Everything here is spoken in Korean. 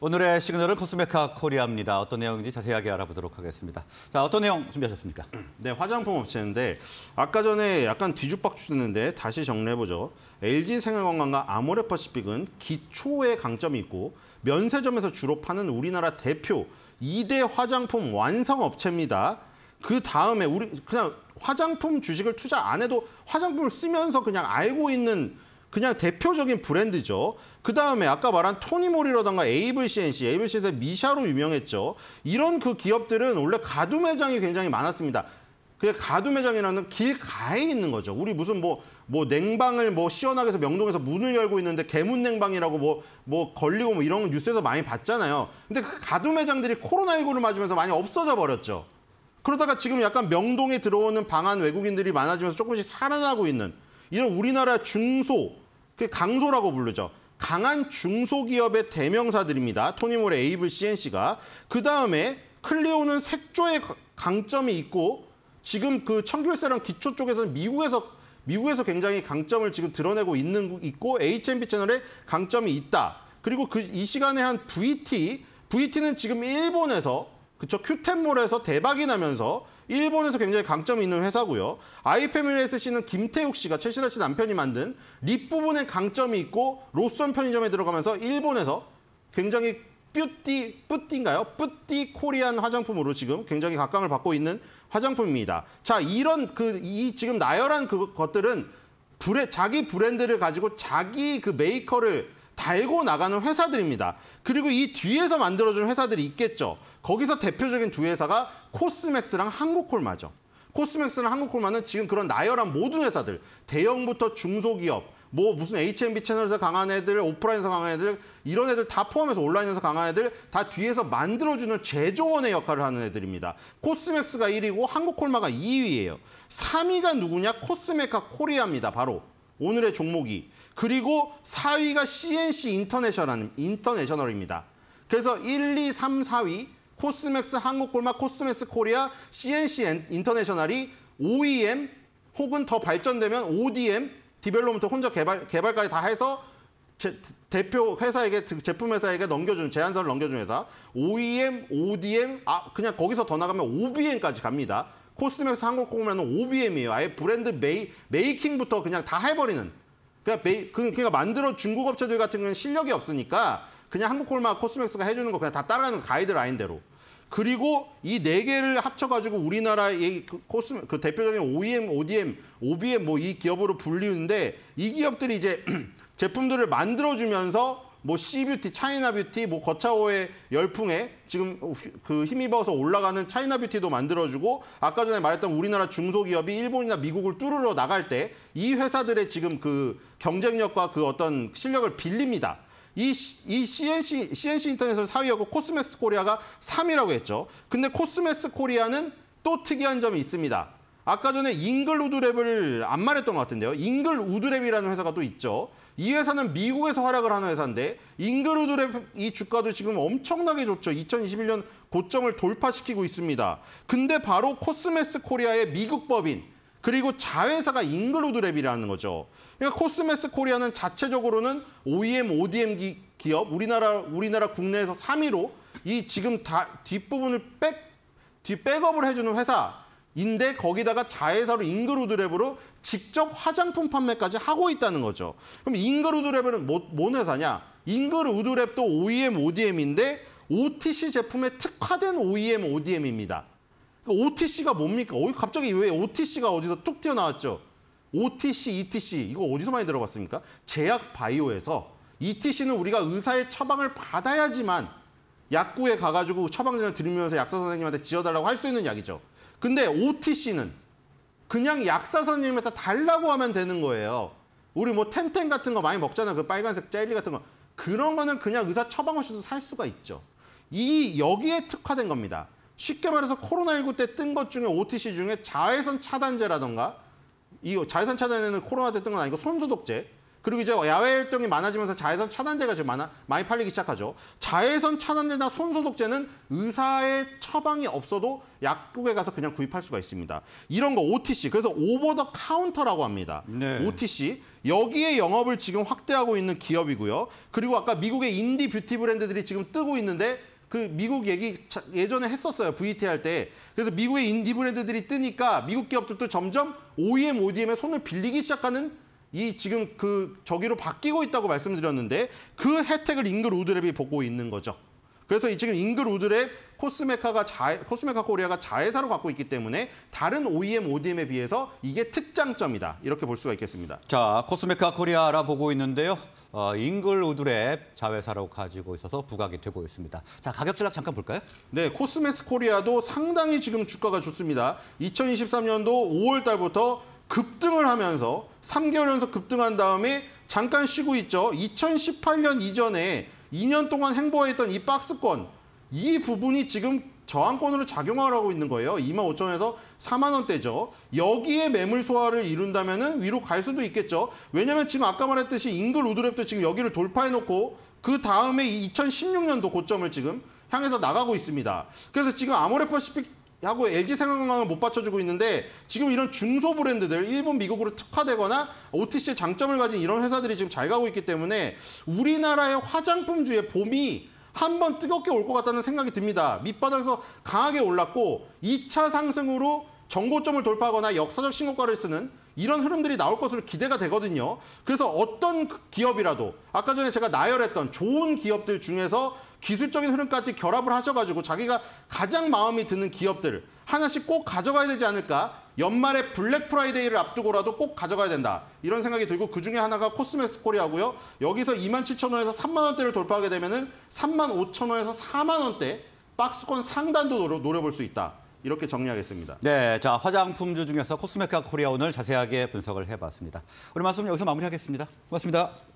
오늘의 시그널은 코스메카 코리아입니다. 어떤 내용인지 자세하게 알아보도록 하겠습니다. 자, 어떤 내용 준비하셨습니까? 네, 화장품 업체인데 아까 전에 약간 뒤죽박죽됐는데 다시 정리해보죠. LG 생활건강과 아모레퍼시픽은 기초의 강점이 있고 면세점에서 주로 파는 우리나라 대표 2대 화장품 완성 업체입니다. 그 다음에 우리 그냥 화장품 주식을 투자 안 해도 화장품을 쓰면서 그냥 알고 있는 그냥 대표적인 브랜드죠. 그다음에 아까 말한 토니몰이라던가 에이블 CNC, 에이블 c n c 에 미샤로 유명했죠. 이런 그 기업들은 원래 가두 매장이 굉장히 많았습니다. 그게 가두 매장이라는 길 가에 있는 거죠. 우리 무슨 뭐뭐 뭐 냉방을 뭐 시원하게 해서 명동에서 문을 열고 있는데 개문 냉방이라고 뭐뭐 뭐 걸리고 뭐 이런 뉴스에서 많이 봤잖아요. 근데 그 가두 매장들이 코로나19를 맞으면서 많이 없어져 버렸죠. 그러다가 지금 약간 명동에 들어오는 방한 외국인들이 많아지면서 조금씩 살아나고 있는 이런 우리나라 중소 그 강소라고 부르죠. 강한 중소기업의 대명사들입니다. 토니모레 에이블 CNC가. 그다음에 클리오는 색조의 강점이 있고 지금 그청결세랑 기초 쪽에서는 미국에서 미국에서 굉장히 강점을 지금 드러내고 있는 있고 HMB 채널에 강점이 있다. 그리고 그 이 시간에 한 VT VT는 지금 일본에서 그쵸 큐텐몰에서 대박이 나면서 일본에서 굉장히 강점이 있는 회사고요. 아이패밀리 SC는 김태욱 씨가 최신아씨 남편이 만든 립 부분에 강점이 있고 로선 편의점에 들어가면서 일본에서 굉장히 뿌띠, 뿌띠인가요? 뿌띠 코리안 화장품으로 지금 굉장히 각광을 받고 있는 화장품입니다. 자, 이런 그, 이 지금 나열한 그 것들은 브레, 자기 브랜드를 가지고 자기 그 메이커를 달고 나가는 회사들입니다. 그리고 이 뒤에서 만들어준 회사들이 있겠죠. 거기서 대표적인 두 회사가 코스맥스랑 한국콜마죠. 코스맥스랑 한국콜마는 지금 그런 나열한 모든 회사들, 대형부터 중소기업, 뭐 무슨 HMB 채널에서 강한 애들, 오프라인에서 강한 애들, 이런 애들 다 포함해서 온라인에서 강한 애들 다 뒤에서 만들어주는 제조원의 역할을 하는 애들입니다. 코스맥스가 1위고 한국콜마가 2위예요. 3위가 누구냐? 코스메카 코리아입니다. 바로 오늘의 종목이. 그리고 4위가 CNC 인터내셔널, 인터내셔널입니다. 그래서 1, 2, 3, 4위 코스맥스 한국골마, 코스맥스 코리아, CNC 인터내셔널이 OEM 혹은 더 발전되면 ODM, 디벨롭먼트 혼자 개발, 개발까지 다 해서 제, 대표 회사에게 제품 회사에게 넘겨준 제안서를 넘겨준 회사 OEM, ODM, 아 그냥 거기서 더 나가면 OBM까지 갑니다. 코스맥스 한국공업이 OBM이에요. 아예 브랜드 메이, 메이킹부터 그냥 다 해버리는. 그러니까, 메이, 그, 그러니까 만들어 중국 업체들 같은 경우는 실력이 없으니까 그냥 한국콜마 코스맥스가 해주는 거 그냥 다 따라가는 가이드라인대로. 그리고 이 네 개를 합쳐가지고 우리나라의 그 코스 그 대표적인 OEM, ODM, OBM 뭐 이 기업으로 불리는데 이 기업들이 이제 제품들을 만들어주면서 뭐 C뷰티, 차이나뷰티, 뭐거차호의 열풍에 지금 그 힘입어서 올라가는 차이나뷰티도 만들어주고 아까 전에 말했던 우리나라 중소기업이 일본이나 미국을 뚫으러 나갈 때 이 회사들의 지금 그 경쟁력과 그 어떤 실력을 빌립니다. 이, 이 CNC, CNC 인터넷은 4위였고 코스메스 코리아가 3위라고 했죠. 근데 코스메스 코리아는 또 특이한 점이 있습니다. 아까 전에 잉글 우드랩을 안 말했던 것 같은데요. 잉글 우드랩이라는 회사가 또 있죠. 이 회사는 미국에서 활약을 하는 회사인데 잉그루드랩이 주가도 지금 엄청나게 좋죠. 2021년 고점을 돌파시키고 있습니다. 근데 바로 코스메스 코리아의 미국 법인 그리고 자회사가 잉그루드랩이라는 거죠. 그러니까 코스메스 코리아는 자체적으로는 OEM, ODM 기, 기업 우리나라 우리나라 국내에서 3위로 이 지금 다 뒷부분을 백 뒷백업을 해주는 회사 인데 거기다가 자회사로 잉그루드랩으로 직접 화장품 판매까지 하고 있다는 거죠. 그럼 잉그루드랩은 뭐, 뭔 회사냐? 잉그루드랩도 OEM, ODM인데 OTC 제품에 특화된 OEM, ODM입니다. 그러니까 OTC가 뭡니까? 갑자기 왜 OTC가 어디서 툭 튀어나왔죠? OTC, ETC 이거 어디서 많이 들어봤습니까? 제약 바이오에서 ETC는 우리가 의사의 처방을 받아야지만 약국에 가가지고 처방전을 들으면서 약사 선생님한테 지어달라고 할 수 있는 약이죠. 근데 OTC는 그냥 약사 선생님한테 달라고 하면 되는 거예요. 우리 뭐 텐텐 같은 거 많이 먹잖아. 그 빨간색 젤리 같은 거. 그런 거는 그냥 의사 처방 없이도 살 수가 있죠. 이 여기에 특화된 겁니다. 쉽게 말해서 코로나19 때 뜬 것 중에 OTC 중에 자외선 차단제라던가 이 자외선 차단에는 코로나 때 뜬 건 아니고 손소독제 그리고 이제 야외 활동이 많아지면서 자외선 차단제가 지금 많아, 많이 팔리기 시작하죠. 자외선 차단제나 손소독제는 의사의 처방이 없어도 약국에 가서 그냥 구입할 수가 있습니다. 이런 거 OTC, 그래서 오버 더 카운터라고 합니다. 네. OTC. 여기에 영업을 지금 확대하고 있는 기업이고요. 그리고 아까 미국의 인디 뷰티 브랜드들이 지금 뜨고 있는데 그 미국 얘기 예전에 했었어요. VT 할 때. 그래서 미국의 인디 브랜드들이 뜨니까 미국 기업들도 점점 OEM, ODM에 손을 빌리기 시작하는 이 지금 그 저기로 바뀌고 있다고 말씀드렸는데 그 혜택을 잉글 우드랩이 보고 있는 거죠. 그래서 이 지금 잉글 우드랩 코스메카가 자 코스메카 코리아가 자회사로 갖고 있기 때문에 다른 OEM, ODM에 비해서 이게 특장점이다. 이렇게 볼 수가 있겠습니다. 자, 코스메카 코리아 알아보고 있는데요. 어, 잉글 우드랩 자회사로 가지고 있어서 부각이 되고 있습니다. 자, 가격 전략 잠깐 볼까요? 네, 코스메스 코리아도 상당히 지금 주가가 좋습니다. 2023년도 5월 달부터 급등을 하면서 3개월 연속 급등한 다음에 잠깐 쉬고 있죠. 2018년 이전에 2년 동안 행보했던 이 박스권 이 부분이 지금 저항권으로 작용하고 라 있는 거예요. 2만 5천 원에서 4만 원대죠. 여기에 매물 소화를 이룬다면 은 위로 갈 수도 있겠죠. 왜냐하면 지금 아까 말했듯이 잉글 우드랩도 지금 여기를 돌파해놓고 그 다음에 2016년도 고점을 지금 향해서 나가고 있습니다. 그래서 지금 아모레퍼시픽 하고 LG 생각만 못 받쳐주고 있는데 지금 이런 중소 브랜드들 일본 미국으로 특화되거나 OTC의 장점을 가진 이런 회사들이 지금 잘 가고 있기 때문에 우리나라의 화장품주의 봄이 한번 뜨겁게 올 것 같다는 생각이 듭니다. 밑바닥에서 강하게 올랐고 2차 상승으로 정고점을 돌파하거나 역사적 신고가를 쓰는 이런 흐름들이 나올 것으로 기대가 되거든요. 그래서 어떤 기업이라도 아까 전에 제가 나열했던 좋은 기업들 중에서 기술적인 흐름까지 결합을 하셔가지고 자기가 가장 마음이 드는 기업들 하나씩 꼭 가져가야 되지 않을까? 연말에 블랙 프라이데이를 앞두고라도 꼭 가져가야 된다. 이런 생각이 들고 그중에 하나가 코스메스 코리아고요. 여기서 27,000원에서 3만 원대를 돌파하게 되면은 35,000원에서 4만 원대 박스권 상단도 노려, 노려볼 수 있다. 이렇게 정리하겠습니다. 네, 자 화장품주 중에서 코스메카 코리아 오늘 자세하게 분석을 해봤습니다. 우리 말씀 여기서 마무리하겠습니다. 고맙습니다.